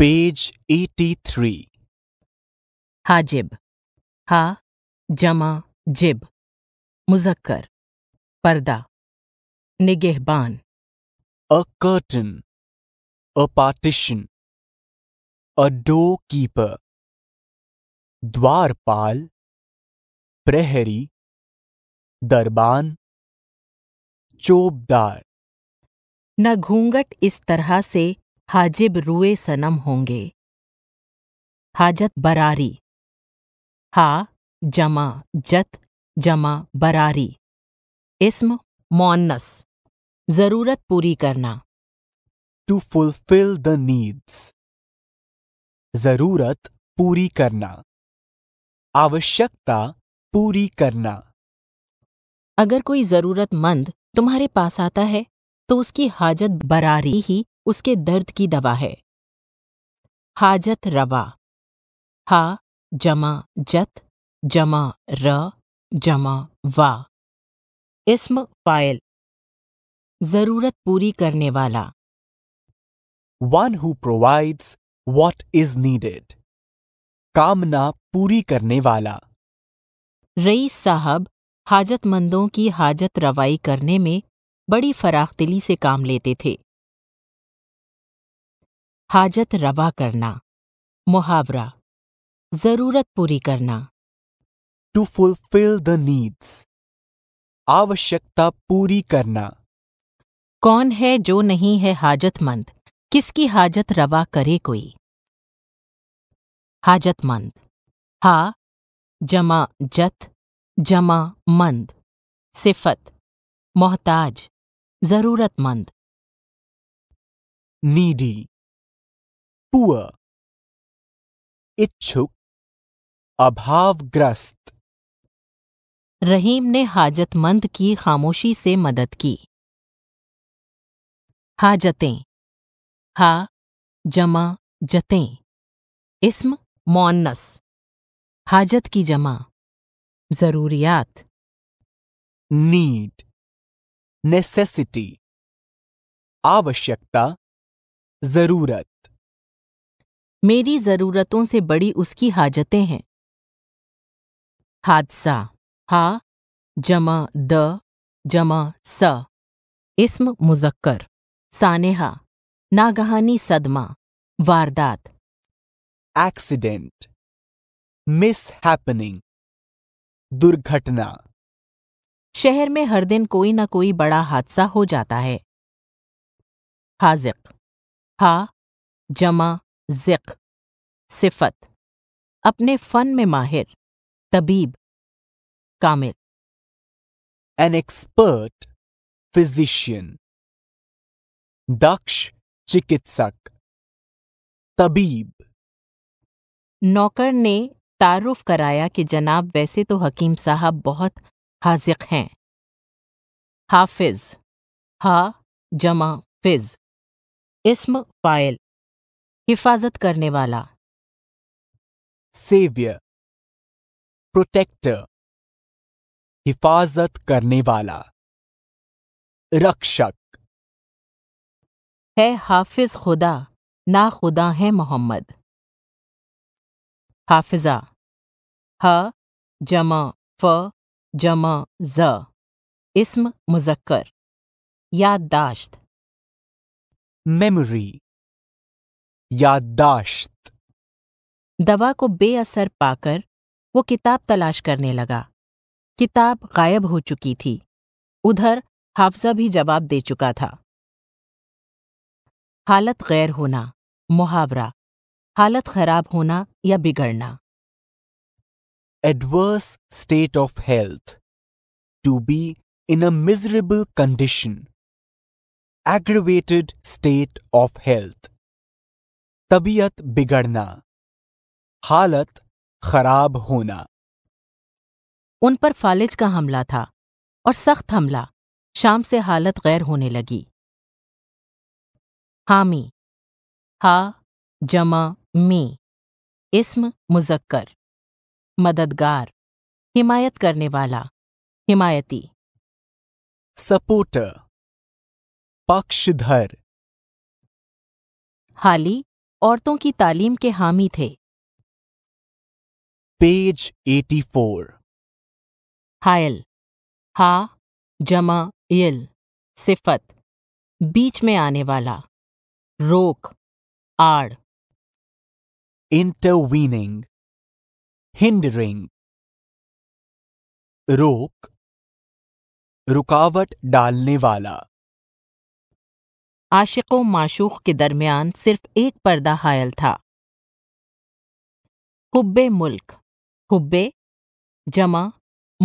Page 83 हाजिब हा जमा जिब मुजक्कर पर्दा निगेहबान a curtain a partition a door keeper द्वारपाल प्रहरी दरबान चोबदार न घूंघट इस तरह से हाजिब रुए सनम होंगे हाजत बरारी हा जमा जत जमा बरारी इस्म मोन्नस ज़रूरत पूरी करना टू फुलफिल द नीड्स ज़रूरत पूरी करना आवश्यकता पूरी करना अगर कोई ज़रूरतमंद तुम्हारे पास आता है तो उसकी हाजत बरारी ही उसके दर्द की दवा है हाजत रवा हा जमा जत जमा र जमा वा इस्म फाइल जरूरत पूरी करने वाला one who provides what is needed कामना पूरी करने वाला रईस साहब हाजतमंदों की हाजत रवाई करने में बड़ी फराखदिली से काम लेते थे हाजत रवा करना मुहावरा जरूरत पूरी करना टू फुलफिल द नीड्स आवश्यकता पूरी करना कौन है जो नहीं है हाजतमंद किसकी हाजत रवा करे कोई हाजतमंद हा जमा जत जमा मंद सिफत मोहताज जरूरतमंद नीडी poor इच्छुक अभावग्रस्त रहीम ने हाजतमंद की खामोशी से मदद की हाजतें हा जमा जतें इसम मौनस हाजत की जमा जरूरियात नीड नेसेसिटी आवश्यकता जरूरत मेरी ज़रूरतों से बड़ी उसकी हाजतें हैं हादसा हा जमा द जमा स इसम मुजक्कर सानेहा नागहानी सदमा वारदात एक्सीडेंट मिस हैपनिंग दुर्घटना शहर में हर दिन कोई ना कोई बड़ा हादसा हो जाता है हाजिक हा जमा ज़िक सिफत अपने फ़न में माहिर तबीब कामिल एन एक्सपर्ट फिजिशियन दक्ष चिकित्सक तबीब नौकर ने तारुफ कराया कि जनाब वैसे तो हकीम साहब बहुत हाजिक हैं हाफिज हा जमा फिज इसम फाइल हिफाजत करने वाला सेवियर प्रोटेक्टर हिफाजत करने वाला रक्षक है हाफिज खुदा ना खुदा है मोहम्मद हाफिजा ह जमा फ जमा ज इसम मुजक्कर याददाश्त मेमोरी यादाश्त दवा को बेअसर पाकर वो किताब तलाश करने लगा किताब गायब हो चुकी थी उधर हाफजा भी जवाब दे चुका था हालत गैर होना मुहावरा हालत खराब होना या बिगड़ना adverse state of health to be in a miserable condition aggravated state of health तबीयत बिगड़ना हालत खराब होना उन पर फालिज का हमला था और सख्त हमला शाम से हालत गैर होने लगी हामी हा जमा मी इस्म मुजक्कर मददगार हिमायत करने वाला हिमायती सपोर्टर पक्षधर हाली औरतों की तालीम के हामी थे पेज 84 हायल हा जमा इल सिफत बीच में आने वाला रोक आड़ इंटरवीनिंग हिंडरिंग रोक रुकावट डालने वाला आशिक व माशूक के दरमियान सिर्फ एक पर्दा हायल था हुब्बे मुल्क हुब्बे जमा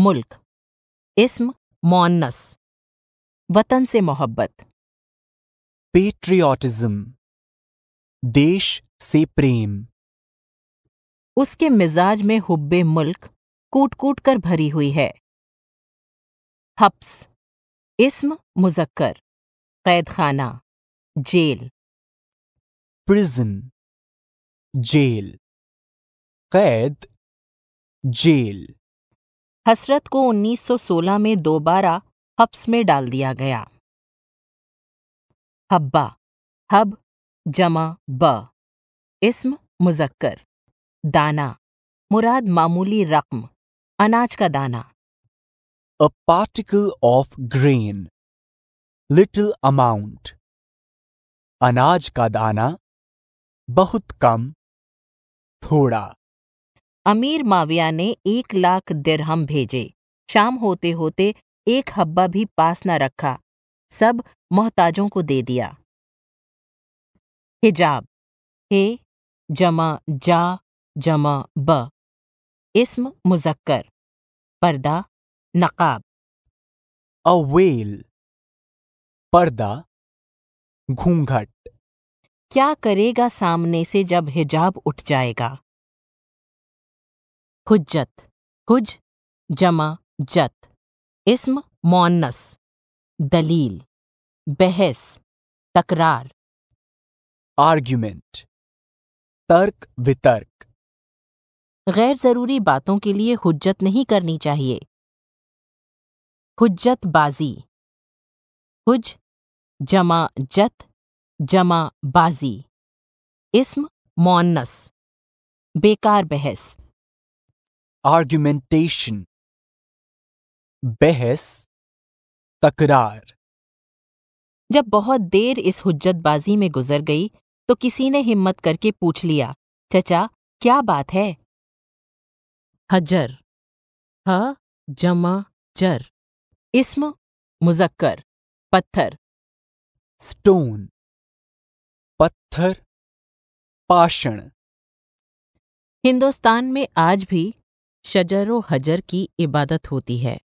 मुल्क इस्म मोन्नस वतन से मोहब्बत पेट्रियाटिज्म देश से प्रेम उसके मिजाज में हुब्बे मुल्क कूट कूट कर भरी हुई है हप्स इसम मुजक्कर कैदखाना जेल प्रिजन जेल कैद जेल हसरत को 1916 में दोबारा हब्स में डाल दिया गया हब्बा हब जमा ब इसम मुजक्कर दाना मुराद मामूली रकम अनाज का दाना a particle of grain little amount अनाज का दाना बहुत कम थोड़ा अमीर माविया ने एक लाख दिरहम भेजे शाम होते होते एक हब्बा भी पास न रखा सब मोहताजों को दे दिया हिजाब हे जमा जा जमा ब इसम मुजक्कर पर्दा नकाब अवेल पर्दा घूंघट क्या करेगा सामने से जब हिजाब उठ जाएगा हुज्जत हुज जमा जत इस्म मौनस दलील बहस तकरार आर्ग्यूमेंट तर्क वितर्क गैर जरूरी बातों के लिए हुज्जत नहीं करनी चाहिए हुज्जतबाजी हुज जमा जत जमा बाजी इसम मौनस बेकार बहस आर्ग्यूमेंटेशन बहस तकरार जब बहुत देर इस हुज्जतबाजी में गुजर गई तो किसी ने हिम्मत करके पूछ लिया चचा क्या बात है हजर ह जमा जर इसम मुजक्कर पत्थर स्टोन पत्थर पाषण हिंदुस्तान में आज भी शजर व हजर की इबादत होती है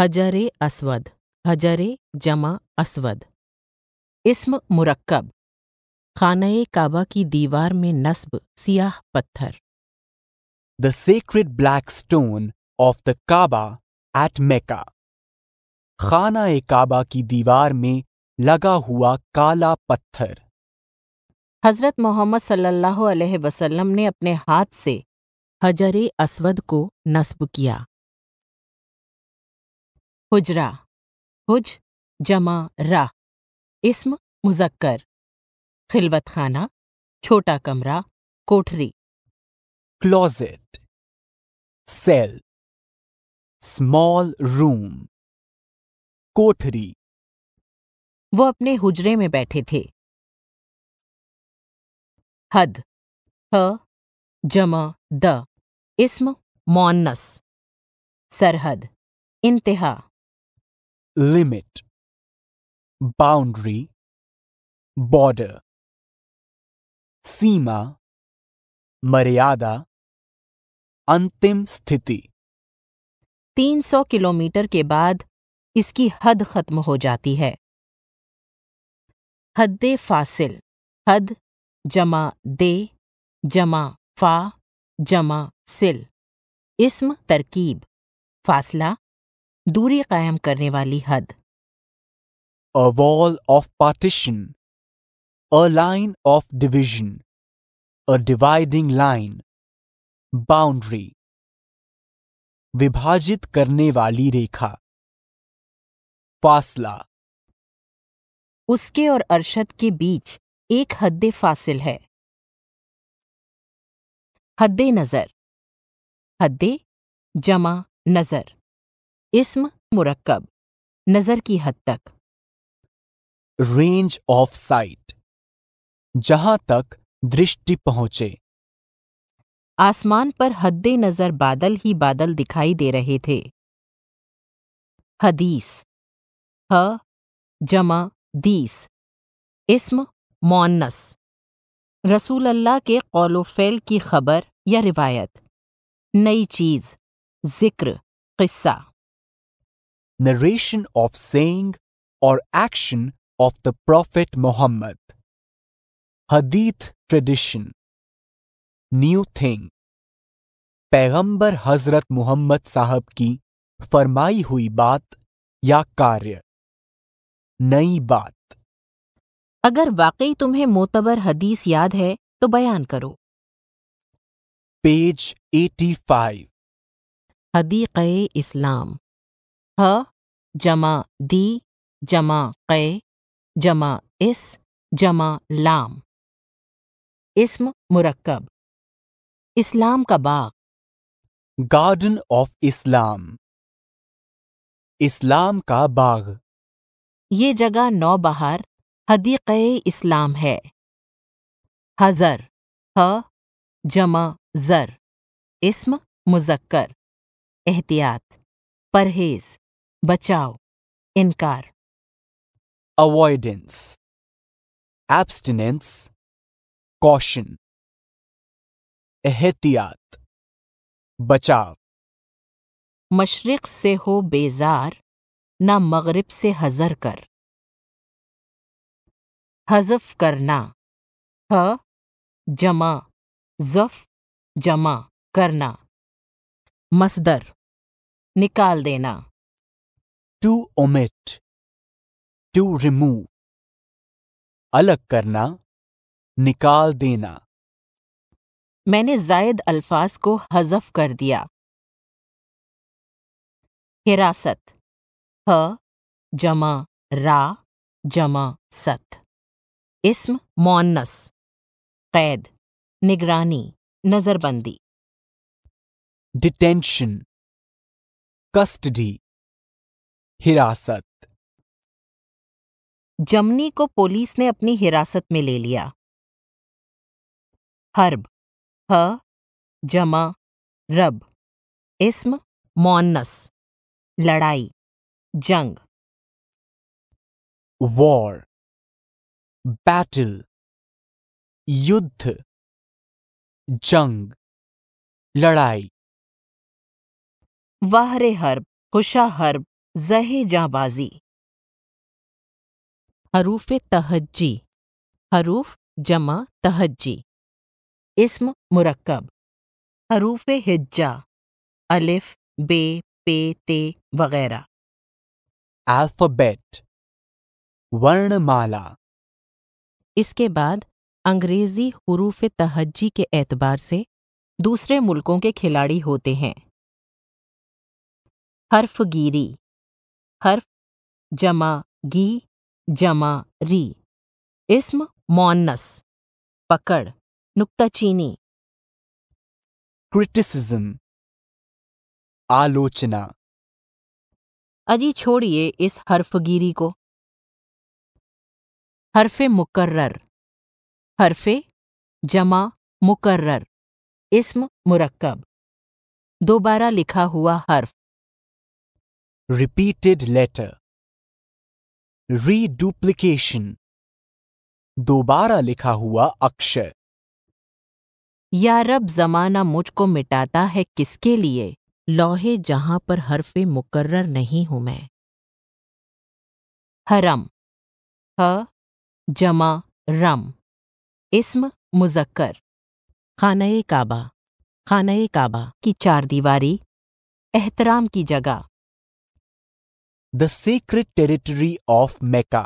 हजरे असवद हजरे जमा असवद इसम मुरक्कब खाना काबा की दीवार में नस्ब सियाह पत्थर the secret black stone of the Kaaba at Mecca खाना काबा की दीवार में लगा हुआ काला पत्थर हजरत मोहम्मद सल्लल्लाहु अलैहि वसल्लम ने अपने हाथ से हजर असवद को नस्ब किया हुजरा हुज जमा रा इसम मुजक्कर खिलवत खाना छोटा कमरा कोठरी क्लोजेट सेल स्मॉल रूम कोठरी वो अपने हुजरे में बैठे थे हद ह जम द इस्म मौनस सरहद इंतहा लिमिट बाउंड्री बॉर्डर सीमा मर्यादा अंतिम स्थिति 300 किलोमीटर के बाद इसकी हद खत्म हो जाती है हद फासिल हद जमा दे जमा फा जमा सिल इसम तरकीब फासला दूरी कायम करने वाली हद a wall of partition a line of division a dividing line boundary विभाजित करने वाली रेखा फासला उसके और अरशद के बीच एक हद फासिल है हद नज़र हद जमा नज़र इसम मुरक्कब नज़र की हद तक रेंज ऑफ साइट जहां तक दृष्टि पहुंचे आसमान पर हद नज़र बादल ही बादल दिखाई दे रहे थे हदीस ह जमा दीस इसम मोनस रसूल अल्लाह के कौलोफेल की खबर या रिवायत नई चीज जिक्र किस्सा नरेशन ऑफ सेइंग और action of the prophet Muhammad हदीत ट्रेडिशन न्यू थिंग पैगंबर हजरत मोहम्मद साहब की फरमाई हुई बात या कार्य नई बात अगर वाकई तुम्हें मोतबर हदीस याद है तो बयान करो पेज 85 हदीक़ इस्लाम ह जमा दी जमा कै जमा इस जमा लाम इसम मुरक्कब इस्लाम का बाग गार्डन ऑफ इस्लाम इस्लाम का बाग ये जगह नौबहार हदीक़ इस्लाम है हज़र ह जमा ज़र इसम मुजक्कर एहतियात परहेज बचाव इनकार अवॉइडेंस एब्सटिनेंस कॉशन एहतियात बचाव मशरक़ से हो बेजार ना मगरिब से हजर कर हजफ करना ह जमा जफ जमा करना मसदर निकाल देना टू ओमिट टू रिमूव अलग करना निकाल देना मैंने जायद अल्फाज को हजफ कर दिया हिरासत ह जमा रा जमा सत इसम मौनस कैद निगरानी नजरबंदी डिटेंशन कस्टडी हिरासत जमनी को पुलिस ने अपनी हिरासत में ले लिया हर्ब ह जमा रब इस्म मौनस लड़ाई जंग वॉर बैटल युद्ध जंग लड़ाई वाहरे हर्ब खुशा हर्ब जहे जाबाजी हरूफ तहज्जी हरूफ जमा तहज्जी इसम मुरक्कब हरूफ हिज्जा अलिफ बे पे ते वगैरह अल्फाबेट वर्णमाला इसके बाद अंग्रेजी हरूफ तहजी के एतबार से दूसरे मुल्कों के खिलाड़ी होते हैं हर्फ गिरी हर्फ जमा गी जमा री इसम मौनस पकड़ नुक्ताचीनी क्रिटिसिज्म आलोचना अजी छोड़िए इस हर्फगिरी को हर्फे मुकर्रर हर्फे जमा मुकर्रर इस्म मुरक्कब दोबारा लिखा हुआ हर्फ रिपीटेड लेटर रीडुप्लीकेशन दोबारा लिखा हुआ अक्षर या रब जमाना मुझको मिटाता है किसके लिए लौहे जहां पर हरफे मुकर्र नहीं हूं मैं हरम ह जमा रम इसम मुजक्कर खान काबा खान काबा की चार दीवारी एहतराम की जगह the secret territory of Mecca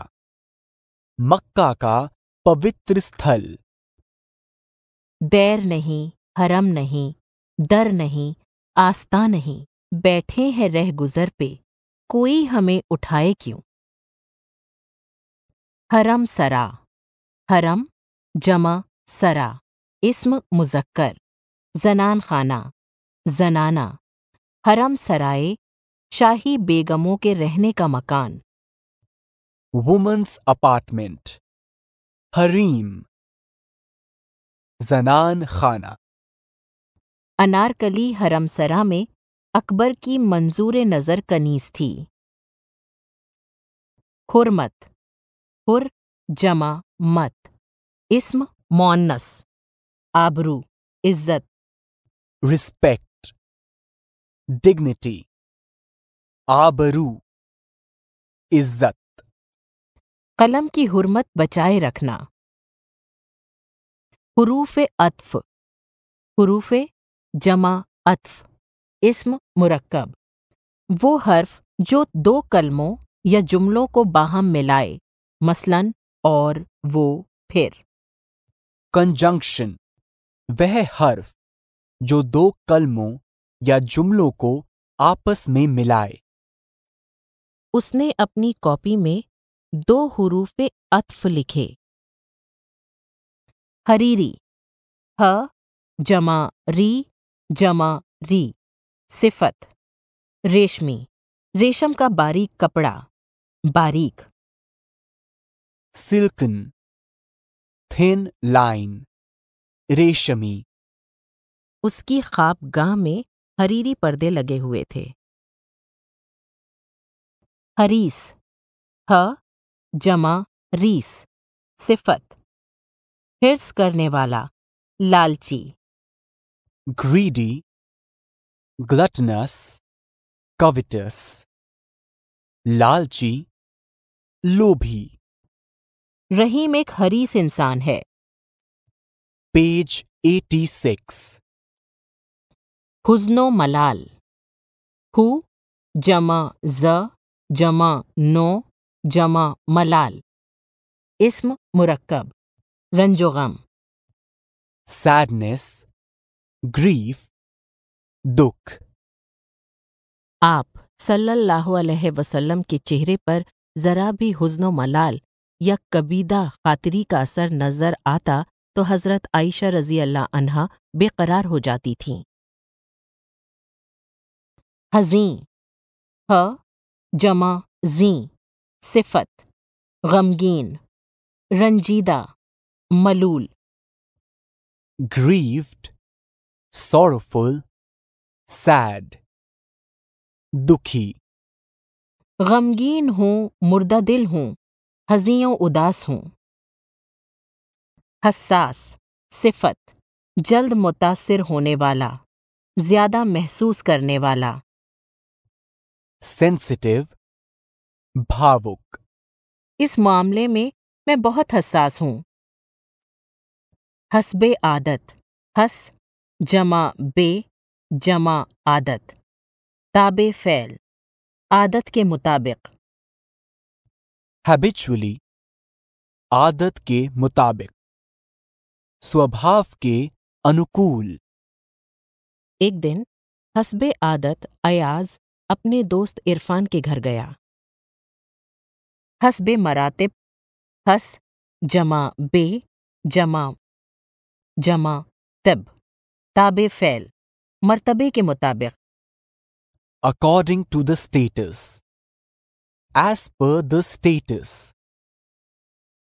मक्का का पवित्र स्थल देर नहीं हरम नहीं दर नहीं आस्था नहीं बैठे हैं रह गुजर पे कोई हमें उठाए क्यों हरम सरा हरम जमा सरा इसम मुजक्कर जनान खाना जनाना हरम सराए शाही बेगमों के रहने का मकान वुमन्स अपार्टमेंट हरीम जनान खाना अनारकली हरमसरा में अकबर की मंजूर नज़र कनीज थी हुरमत हुर जमा मत इस्म मौनस आबरू इज्जत रिस्पेक्ट डिग्निटी आबरू इज्जत कलम की हुरमत बचाए रखना हरूफ अतफ हरूफ जमा अत्फ इसम मुरक्कब वो हर्फ जो दो कलमों या जुमलों को बाहम मिलाए मसलन और वो फिर कंजंक्शन वह हर्फ जो दो कलमों या जुमलों को आपस में मिलाए उसने अपनी कॉपी में दो हरूफे अत्फ लिखे हरीरी ह जमा री जमा री सिफत रेशमी रेशम का बारीक कपड़ा बारीक सिल्कन थिन लाइन रेशमी उसकी खाप गाह में हरीरी पर्दे लगे हुए थे हरीस ह जमा रीस सिफत हिर्स करने वाला लालची greedy, gluttonous, covetous, लालची लोभी रहीम एक हरीस इंसान है पेज 86 हुजनो मलाल हु जमा ज जमा नो जमा मलाल इसम मुरक्कब रंजोगम सैडनेस ग्रीफ दुख आप सल्लल्लाहु अलैहि वसल्लम के चेहरे पर जरा भी हुजनो मलाल या कबीदा खातरी का असर नज़र आता तो हज़रत आयशा रजी अल्लाह अनहा बेकरार हो जाती थीं हजी ह जमा जी सिफत गमगीन रंजीदा मलूल ग्रीव्ड sorrowful, sad, दुखी गमगीन हूँ मुर्दा दिल हूँ हजियों उदास हूँ हसास सिफत जल्द मुतासर होने वाला ज्यादा महसूस करने वाला सेंसिटिव भावुक इस मामले में मैं बहुत हसास हूँ हसबे आदत हस जमा बे जमा आदत ताबे फ़ैल आदत के मुताबिक हैबिचुअली आदत के मुताबिक स्वभाव के अनुकूल एक दिन हसबे आदत अयाज अपने दोस्त इरफान के घर गया हसबे मरातब हस जमा बे जमा जमा तब ताब फ़ैल मरतबे के मुताबिक according to the status as per the status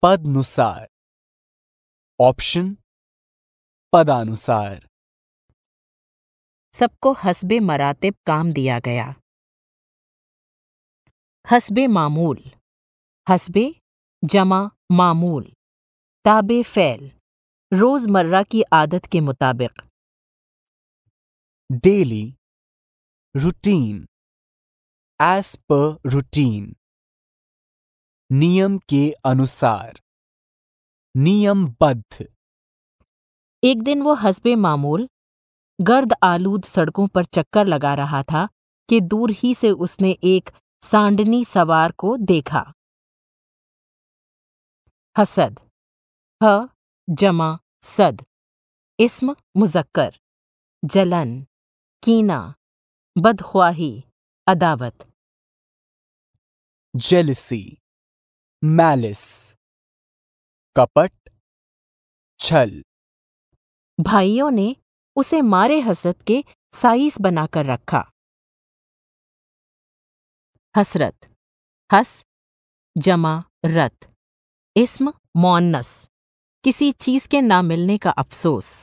पदनुसार ऑप्शन पदानुसार सबको हसबे मरातब काम दिया गया हसबे मामूल हसबे जमा मामूल ताबे फ़ैल रोज़मर्रा की आदत के मुताबिक daily routine as per routine नियम के अनुसार नियमबद्ध एक दिन वो हसबे मामूल गर्द आलूद सड़कों पर चक्कर लगा रहा था कि दूर ही से उसने एक सांडनी सवार को देखा हसद ह जमा सद इस्म मुजक्कर जलन कीना बदख्वाही अदावत जेलसी मैलिस कपट छल भाइयों ने उसे मारे हसरत के साइस बनाकर रखा हसरत हस जमा रत इसम मौनस किसी चीज के ना मिलने का अफसोस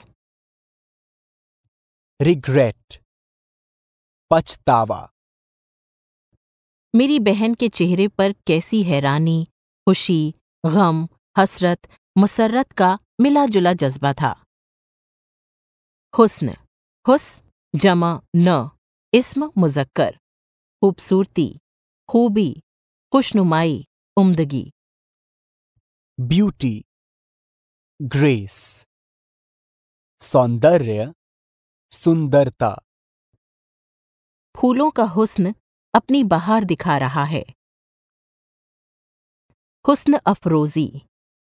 रिग्रेट पछतावा मेरी बहन के चेहरे पर कैसी हैरानी खुशी गम हसरत मसरत का मिला जुला जज्बा था हुस्न हुस्न जमा न इसम मुजक्कर खूबसूरती खूबी खुशनुमाई उम्दगी ब्यूटी ग्रेस सौंदर्य सुंदरता फूलों का हुस्न अपनी बहार दिखा रहा है हुस्न अफरोज़ी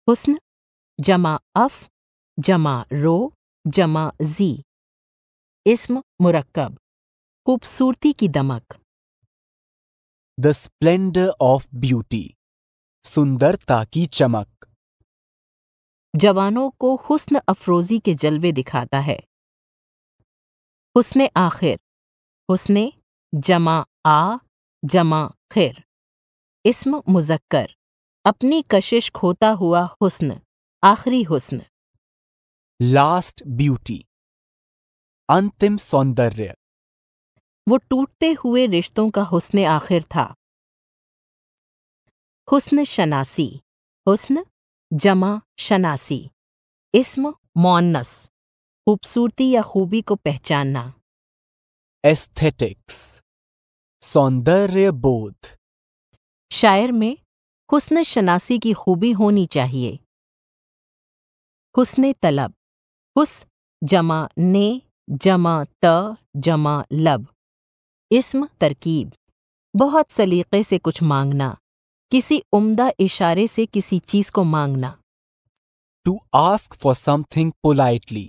हुस्न जमा अफ जमा रो जमा जी इसम मुरक्कब खूबसूरती की दमक द स्प्लेंडर ऑफ ब्यूटी सुंदरता की चमक जवानों को हुस्न अफरोजी के जलवे दिखाता है हुस्ने आखिर हुस्ने जमा आ जमा खिर इसम मुजक्कर अपनी कशिश खोता हुआ हुस्न आखिरी हुस्न लास्ट ब्यूटी अंतिम सौंदर्य वो टूटते हुए रिश्तों का हुस्न आखिर था हुस्न शनासी हुस्न जमा शनासी इसम मौनस खूबसूरती या खूबी को पहचानना एस्थेटिक्स सौंदर्य बोध शायर में हुस्न शनासी की खूबी होनी चाहिए हुस्ने तलब हुस जमा ने जमा त जमा लब इसम तरकीब बहुत सलीके से कुछ मांगना किसी उम्दा इशारे से किसी चीज को मांगना to ask for something politely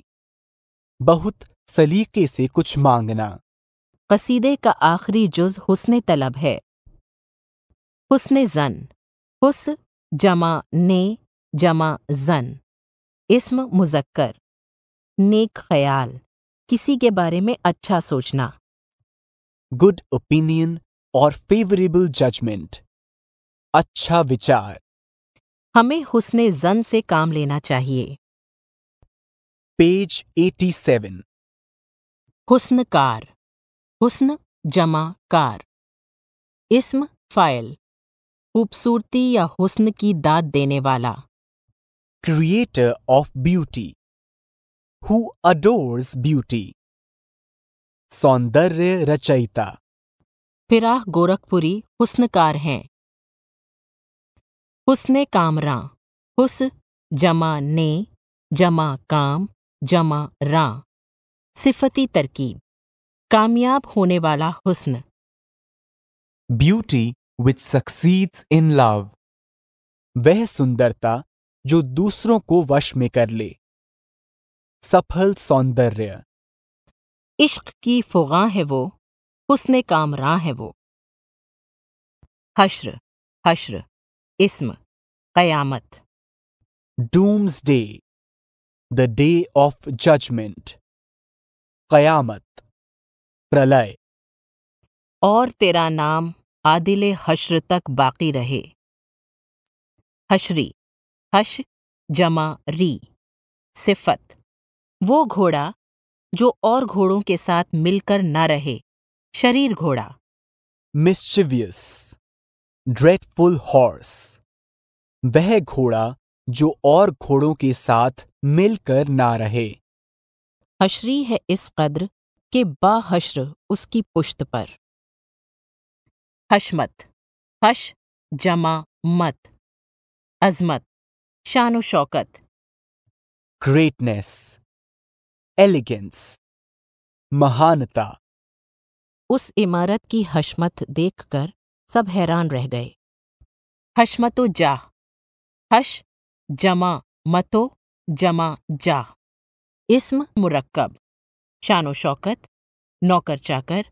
बहुत सलीके से कुछ मांगना कसीदे का आखिरी जुज हुसन तलब है हुसन जन हुस जमा ने जमा जन इसम मुजक्कर नेक ख्याल किसी के बारे में अच्छा सोचना गुड ओपिनियन और फेवरेबल जजमेंट अच्छा विचार हमें हुसन जन से काम लेना चाहिए पेज 87 हुस्नकार हुस्न जमा कार इसम फाइल खूबसूरती या हुस्न की दाद देने वाला creator of beauty who adores beauty सौंदर्य रचयिता फिराह गोरखपुरी हुस्नकार हैं हुस्न कामरा हुस जमा ने जमा काम जमा रा सिफती तरकीब कामयाब होने वाला हुस्न beauty which succeeds in love वह सुंदरता जो दूसरों को वश में कर ले सफल सौंदर्य इश्क की फुगा है वो उसने कामरा है वो हश्र हश्र इस्म कयामत doomsday the day of judgement कयामत प्रलय और तेरा नाम आदिल हश्र तक बाकी रहे हशरी हश जमा री सिफत वो घोड़ा जो और घोड़ों के साथ मिलकर ना रहे शरीर घोड़ा मिस्चिवियस ड्रेडफुल हॉर्स वह घोड़ा जो और घोड़ों के साथ मिलकर ना रहे हशरी है इस कद्र के बाहश्र उसकी पुश्त पर हशमत हश जमा मत अजमत शानो शौकत ग्रेटनेस एलिगेंस महानता उस इमारत की हशमत देखकर सब हैरान रह गए हशमतो जाह हश जमा मतो जमा जाह इसम मुरक्कब शानो शौकत नौकर चाकर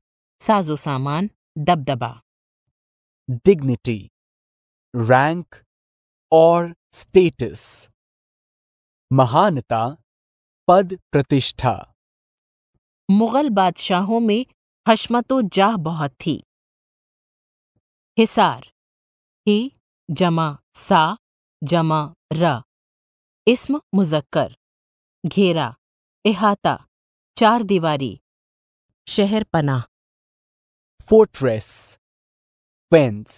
साजो सामान दबदबा डिग्निटी रैंक और स्टेटस महानता पद प्रतिष्ठा मुगल बादशाहों में हशमतो जाह बहुत थी हिसार ही जमा सा जमा र इस्म मुजक्कर घेरा इहाता चार दीवारी शहर पना फोर्ट्रेस पेंस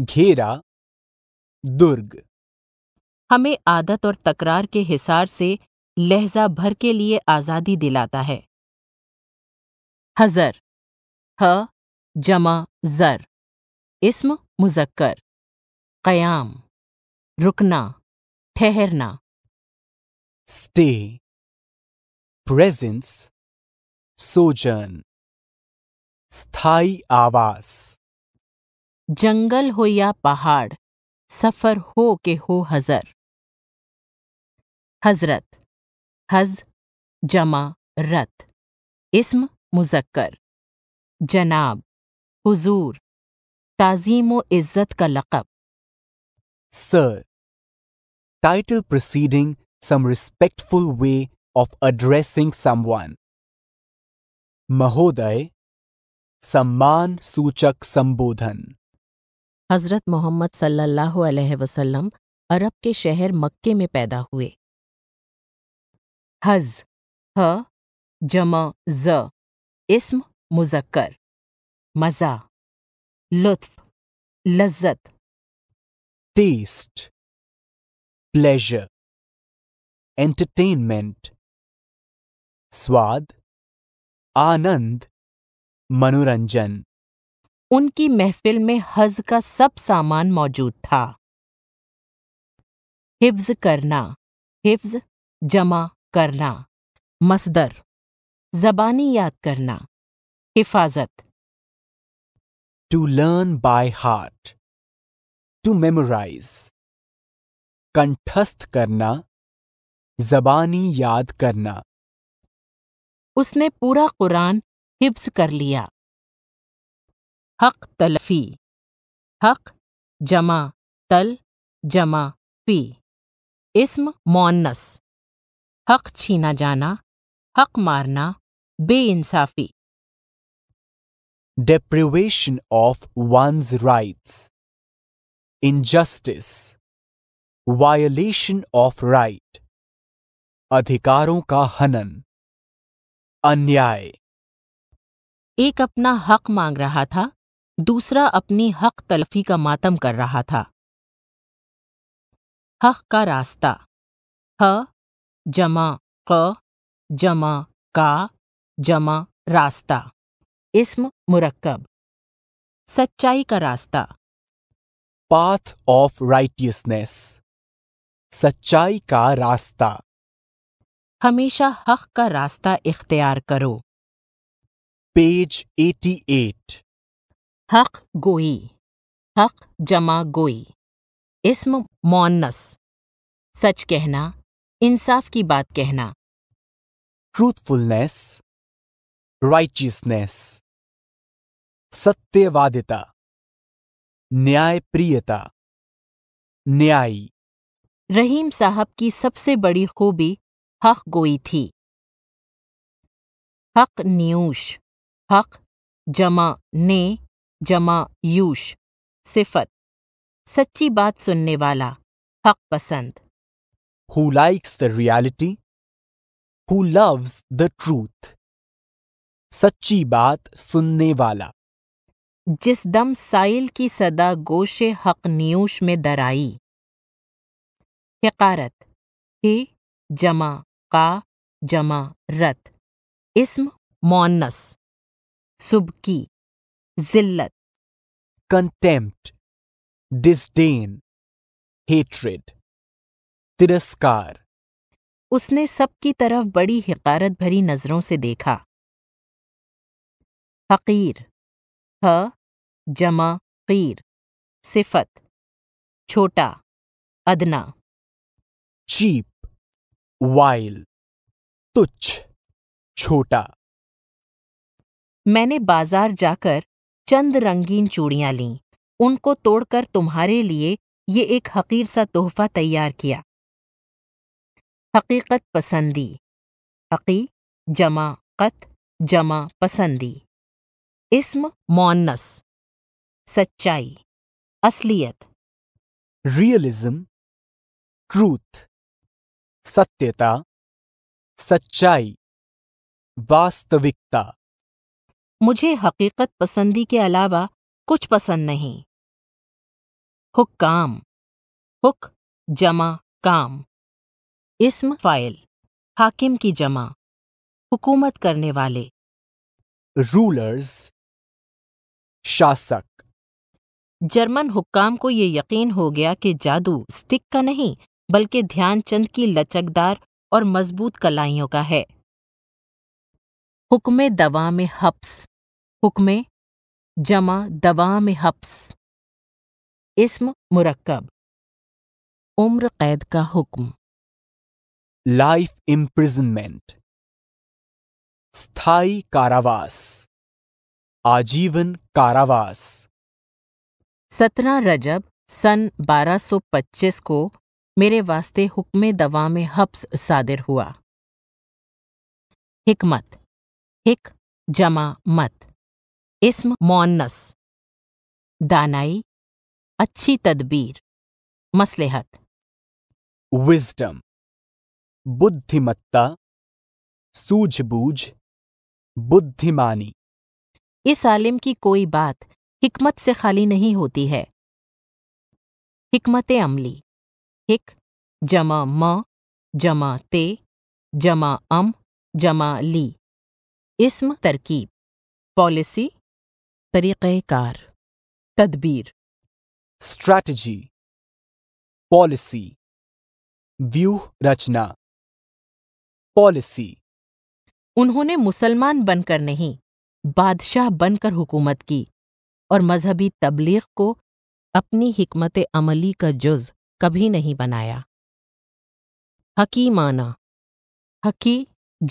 घेरा दुर्ग हमें आदत और तकरार के हिसार से लहजा भर के लिए आज़ादी दिलाता है हजर ह जमा जर इसम मुजक्कर क़याम रुकना ठहरना स्टे प्रेजेंस सोजन स्थाई आवास जंगल हो या पहाड़ सफर हो के हो हजर हजरत हज जमा रत इसम मुजक्कर जनाब हुजूर ताजीम इज्जत का लकब sir title proceeding some respectful way of addressing someone. महोदय सम्मान सूचक संबोधन हजरत मोहम्मद सल्लल्लाहु अलैहि वसल्लम अरब के शहर मक्के में पैदा हुए हज ह जमा ज इस्म मुजक्कर मज़ा लुत्फ लज्जत टेस्ट प्लेजर एंटरटेनमेंट स्वाद आनंद मनोरंजन उनकी महफिल में हज का सब सामान मौजूद था हिफ्ज करना हिफ्ज जमा करना मसदर जबानी याद करना हिफाजत to learn by heart to memorise कंठस्थ करना जबानी याद करना उसने पूरा कुरान हिफ्ज कर लिया हक तलफी हक जमा तल जमा पी इसम मोनस हक छीना जाना हक मारना बेइंसाफी deprivation of one's rights injustice violation of right अधिकारों का हनन अन्याय एक अपना हक मांग रहा था दूसरा अपनी हक तलफी का मातम कर रहा था हक का रास्ता ह जमा क जमा का जमा रास्ता इसम मुरक्कब सच्चाई का रास्ता पाथ ऑफ राइटियसनेस सच्चाई का रास्ता हमेशा हक का रास्ता इख्तियार करो पेज 88 हक गोई हक जमा गोई इसम मोन्नस सच कहना इंसाफ की बात कहना ट्रूथफुलनेस राइचियसनेस सत्यवादिता न्याय न्यायी रहीम साहब की सबसे बड़ी खूबी हक गोई थी हक न्यूश हक जमा ने जमा यूश सिफत सच्ची बात सुनने वाला हक पसंद who likes the reality who loves the truth सच्ची बात सुनने वाला जिस दम साइल की सदा गोशे हक न्यूश में दराई हकारत हे जमा का जमा रत इसम मोनस सुबकी जिल्लत कंटेम्प्ट डिस्डेन हेट्रेड तिरस्कार उसने सबकी तरफ बड़ी हकारत भरी नजरों से देखा हकीर ह जमा कीर सिफत छोटा अदना चीप वाइल तुच्छ छोटा मैंने बाजार जाकर चंद रंगीन चूड़ियां लीं उनको तोड़कर तुम्हारे लिए ये एक हकीर सा तोहफा तैयार किया हकीकत पसंदी हकी जमा कत जमा पसंदी इस्म मौनस सच्चाई असलियत रियलिज्म ट्रूथ सत्यता सच्चाई वास्तविकता मुझे हकीकत पसंदी के अलावा कुछ पसंद नहीं हुक्काम हुक जमा काम इसम फाइल हाकिम की जमा हुकूमत करने वाले रूलर्स शासक जर्मन हुक्काम को ये यकीन हो गया कि जादू स्टिक का नहीं बल्कि ध्यानचंद की लचकदार और मजबूत कलाइयों का है हुक्म दवा में हप्स हुक्म जमा दवा में हप्स इसम मुरक्कब उम्र कैद का हुक्म लाइफ इम्प्रिजनमेंट स्थाई कारावास आजीवन कारावास सत्रह रजब सन 1225 को मेरे वास्ते हुक्म दवा में हब्स सादिर हुआ हिकमत हिक जमा मत इस्म मौनस दानाई अच्छी तदबीर मसलहत विजडम बुद्धिमत्ता सूझबूझ बुद्धिमानी इस आलिम की कोई बात हिकमत से खाली नहीं होती है हिकमत अमली हिक जमा म जमा ते जमा अम जमा ली इसम तरकीब पॉलिसी तरीक़ार तदबीर स्ट्रैटेजी पॉलिसी व्यूह रचना पॉलिसी उन्होंने मुसलमान बनकर नहीं बादशाह बनकर हुकूमत की और मजहबी तबलीग को अपनी हमत अमली का जुज़ कभी नहीं बनाया हकीमाना हकी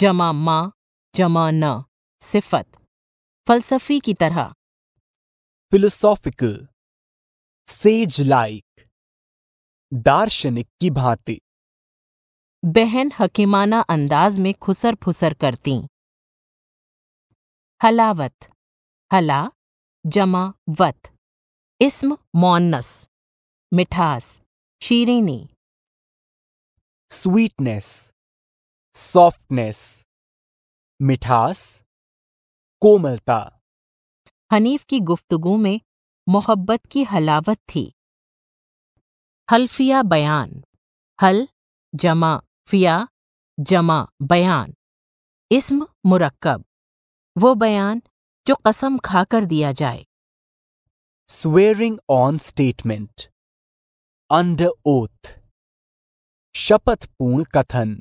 जमा मा जमा न सिफत फलसफी की तरह फिलोसॉफिकल सेज लाइक दार्शनिक की भांति बहन हकीमाना अंदाज में खुसर फुसर करती हलावत हला जमा वत इसम मोन्नस मिठास शीरीनी स्वीटनेस सॉफ्टनेस मिठास कोमलता हनीफ की गुफ्तगु में मोहब्बत की हलावत थी हल्फिया बयान हल जमा फिया जमा बयान इसम मुरक्कब वो बयान जो कसम खाकर दिया जाए swearing on statement under oath शपथपूर्ण कथन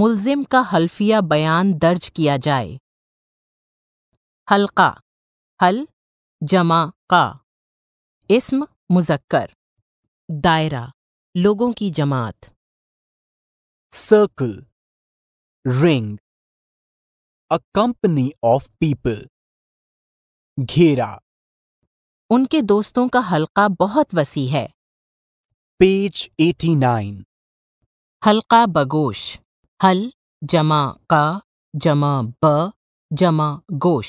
मुलजिम का हल्फिया बयान दर्ज किया जाए हल्का हल जमा का इसम मुजक्कर दायरा लोगों की जमात circle ring a company of people घेरा उनके दोस्तों का हल्का बहुत वसी है पेज 89 हल्का बगोश हल जमा का जमा ब जमा गोश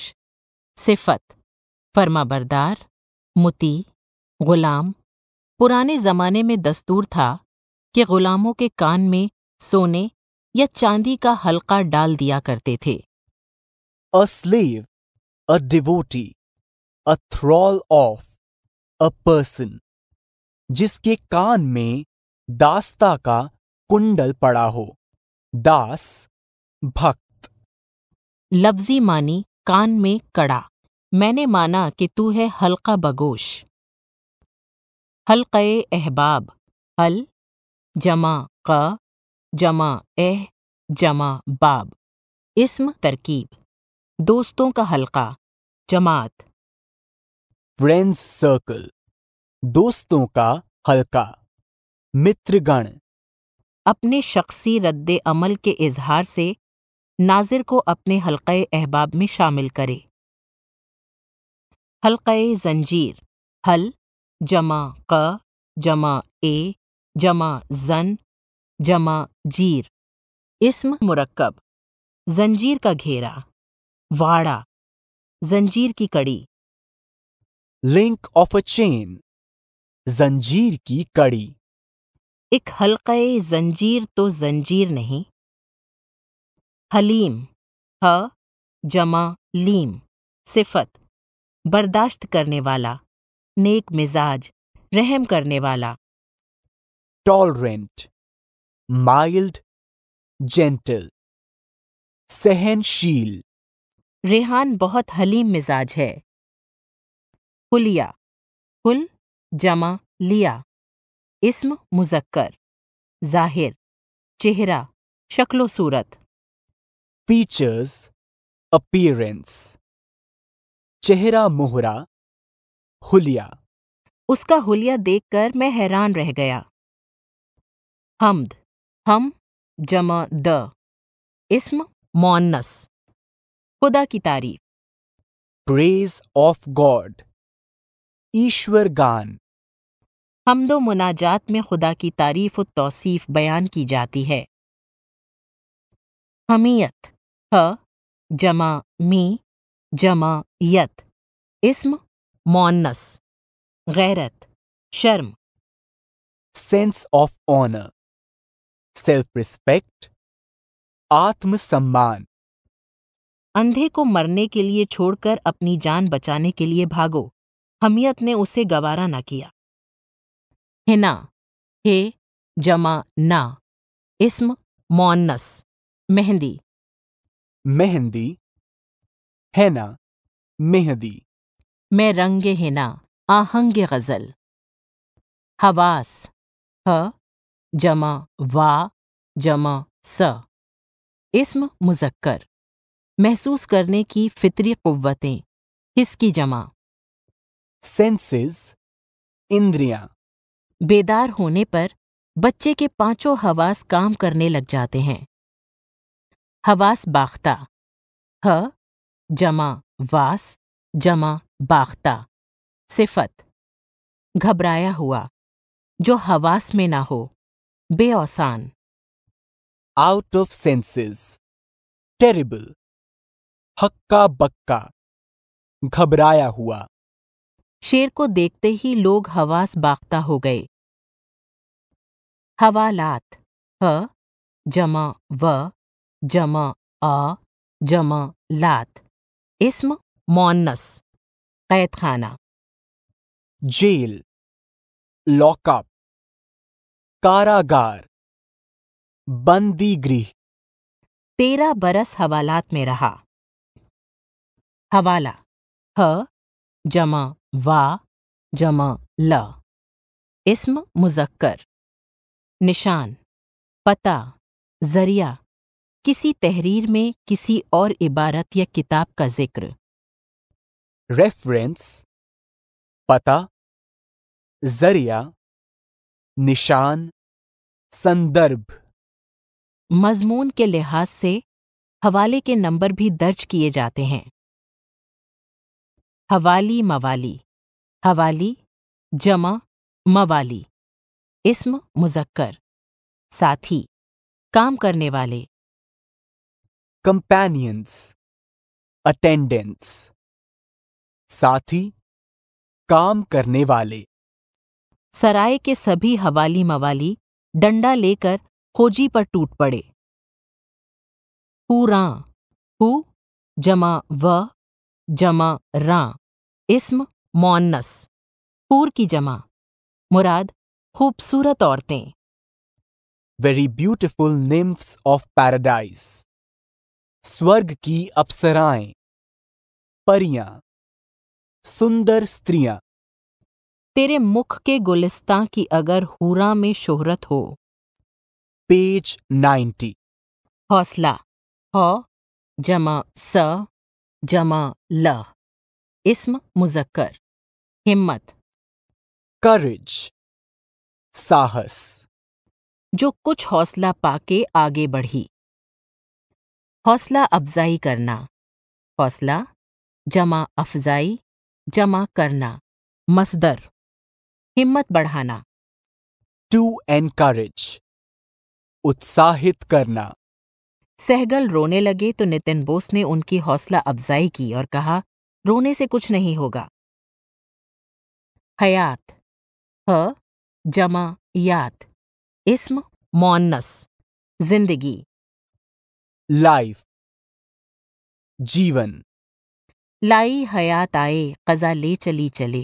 सिफत फर्माबरदार मुती गुलाम पुराने ज़माने में दस्तूर था कि गुलामों के कान में सोने या चांदी का हल्का डाल दिया करते थे a slave a devotee a thrall of a person जिसके कान में दास्ता का कुंडल पड़ा हो दास भक्त लफ्जी मानी कान में कड़ा मैंने माना कि तू है हल्का बगोश हल्का एहबाब हल जमा क जमा एह जमा बाब इसम तरकीब दोस्तों का हल्का जमात फ्रेंड्स सर्कल दोस्तों का हल्का मित्रगण अपने शख्सी रद्द अमल के इजहार से नाजिर को अपने हल्के अहबाब में शामिल करे हल्के जंजीर हल जमा क जमा ए जमा जन जमा जीर इसम मुरक्कब जंजीर का घेरा वाड़ा जंजीर की कड़ी लिंक ऑफ अ चेन जंजीर की कड़ी एक हल्क़े जंजीर तो जंजीर नहीं हलीम ह जमा लीम सिफत बर्दाश्त करने वाला नेक मिजाज रहम करने वाला टॉलरेंट माइल्ड जेंटल सहनशील रेहान बहुत हलीम मिजाज है हुलिया हुल जमा लिया इसम मुजक्कर जाहिर चेहरा शक्लो सूरत फीचर्स अपीयरेंस चेहरा मोहरा हुलिया उसका हुलिया देखकर मैं हैरान रह गया हमद हम जमा द इसम मौनस खुदा की तारीफ प्रेज ऑफ गॉड ईश्वर गान हमदो मुनाजात में खुदा की तारीफ व तोसीफ़ बयान की जाती है हमीयत ह जमा मी जमा यत इसम मोनस गैरत शर्म sense of honour self respect आत्मसम्मान अंधे को मरने के लिए छोड़कर अपनी जान बचाने के लिए भागो हमियत ने उसे गवारा न किया हिना हे जमा ना इसम मोन्नस मेहंदी मेहंदी हैना मेहंदी मैं रंग हिना आहंग गज़ल हवास ह जमा वा जमा स इस्म मुजक्कर महसूस करने की फितरी क़वतें किसकी जमा सेंसेस इंद्रियां बेदार होने पर बच्चे के पांचों हवास काम करने लग जाते हैं हवास बाख्ता ह जमा वास जमा बाख्ता सिफत घबराया हुआ जो हवास में ना हो बेऔसान आउट ऑफ सेंसेस टेरिबल हक्का बक्का घबराया हुआ शेर को देखते ही लोग हवास बाख्ता हो गए हवालात ह जमा व जमा अ जमा लात इस्म मोनस कैद खाना जेल लॉकअप कारागार बंदी गृह तेरह बरस हवालात में रहा हवाला ह जमा वा जमा ल इस्म मुजक्कर निशान पता जरिया किसी तहरीर में किसी और इबारत या किताब का जिक्र रेफरेंस पता जरिया निशान संदर्भ मजमून के लिहाज से हवाले के नंबर भी दर्ज किए जाते हैं हवाली मवाली हवाली जमा मवाली इस्म मुजक्कर साथी काम करने वाले कंपेनियंस अटेंडेंस साथी काम करने वाले सराय के सभी हवाली मवाली डंडा लेकर खोजी पर टूट पड़े पूरा हु जमा व जमा रा मोन्नस मौनस पूर की जमा मुराद खूबसूरत औरतें very beautiful nymphs of paradise स्वर्ग की अप्सराएं परियां सुंदर स्त्रियां तेरे मुख के गुलिस्तां की अगर हूरा में शोहरत हो पेज नाइन्टी हौसला हो जमा स जमा ल इस्म मुजक्कर हिम्मत करेज साहस जो कुछ हौसला पाके आगे बढ़ी हौसला अफजाई करना हौसला जमा अफजाई जमा करना मसदर हिम्मत बढ़ाना टू एनकरेज उत्साहित करना सहगल रोने लगे तो नितिन बोस ने उनकी हौसला अफजाई की और कहा रोने से कुछ नहीं होगा हयात ह जमा याद इसम मौनस जिंदगी लाइफ जीवन लाई हयात आए कज़ा ले चली चले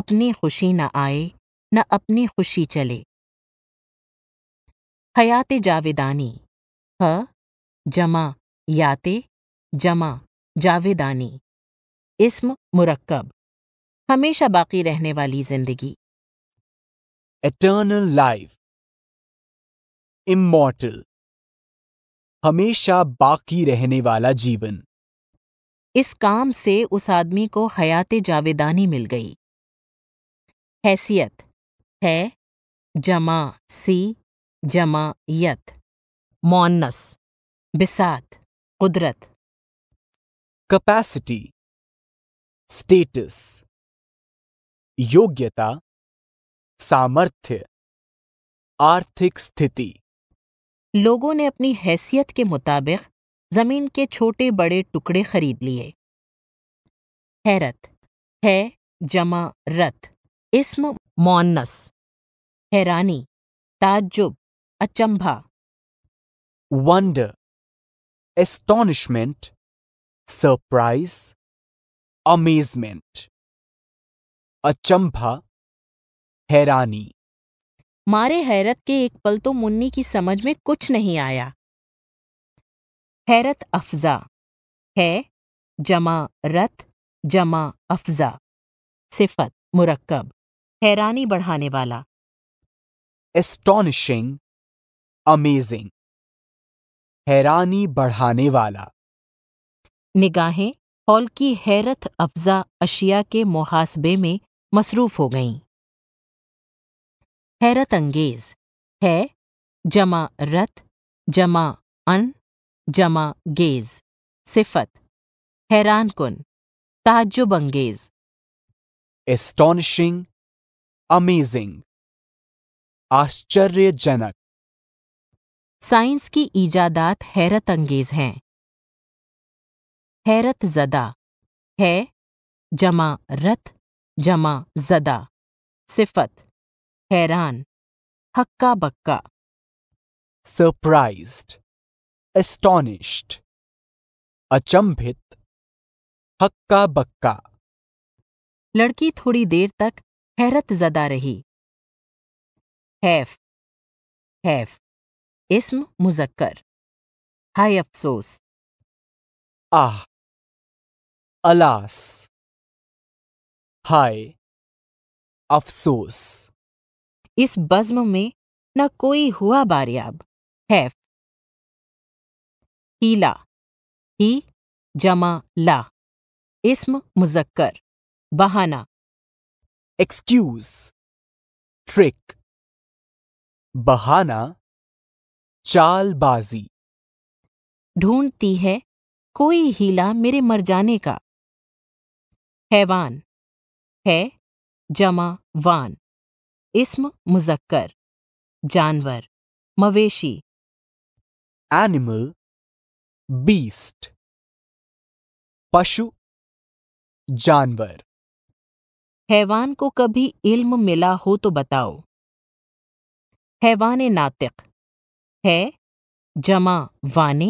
अपनी खुशी न आए न अपनी खुशी चले हयात जावेदानी ह जमा याते जमा जावेदानी इसम मुरक्कब हमेशा बाकी रहने वाली ज़िंदगी eternal लाइफ इमोटल हमेशा बाकी रहने वाला जीवन इस काम से उस आदमी को हयात जावेदानी मिल गई हैसियत है जमा सी जमा यत मौनस बिसात कुदरत कैपेसिटी स्टेटस योग्यता सामर्थ्य आर्थिक स्थिति लोगों ने अपनी हैसियत के मुताबिक जमीन के छोटे बड़े टुकड़े खरीद लिए हैरत है जमा रत इसम मोनस हैरानी ताज्जुब अचंभा वंडर एस्टोनिशमेंट सरप्राइज अमेजमेंट अचंभा हैरानी मारे हैरत के एक पल तो मुन्नी की समझ में कुछ नहीं आया हैरत अफजा है जमा रत जमा अफजा सिफत मुरक्कब हैरानी बढ़ाने वाला एस्टॉनिशिंग अमेजिंग हैरानी बढ़ाने वाला निगाहें हॉल की हैरत अफजा अशिया के मुहासबे में मसरूफ हो गईं हैरत अंगेज है जमा रत जमा अन जमा गेज सिफत हैरान कन ताजुब अंगेज एस्टॉनिशिंग अमेजिंग आश्चर्यजनक साइंस की ईजादात हैरत अंगेज हैं हैरत जदा है जमा रथ जमा जदा सिफत हैरान हक्का बक्का सरप्राइज एस्टॉनिश्ड अचंभित हक्का बक्का लड़की थोड़ी देर तक हैरत जदा रही हैफ हैफ इस्म मुजक्कर हाय अफसोस आह अलास हाय अफसोस इस बज्म में न कोई हुआ बारियाब है हीला ही जमा ला इस्म मुजक्कर बहाना एक्सक्यूज ट्रिक बहाना चालबाजी ढूंढती है कोई हीला मेरे मर जाने का हैवान है जमा वान इस्म मुजक्कर जानवर मवेशी एनिमल बीस्ट पशु जानवर हैवान को कभी इल्म मिला हो तो बताओ हैवान नातिक है जमा वाने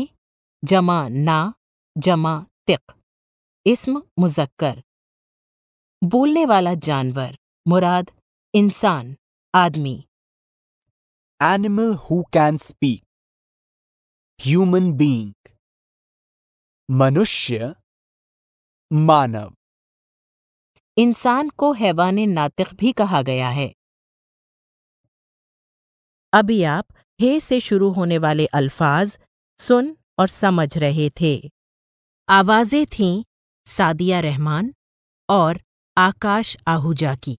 जमा ना जमा तिक इस्म मुजक्कर बोलने वाला जानवर मुराद इंसान आदमी animal who can speak human being मनुष्य मानव इंसान को हैवान नातिक भी कहा गया है अभी आप हे से शुरू होने वाले अल्फाज सुन और समझ रहे थे आवाज़ें थीं सादिया रहमान और आकाश आहूजा की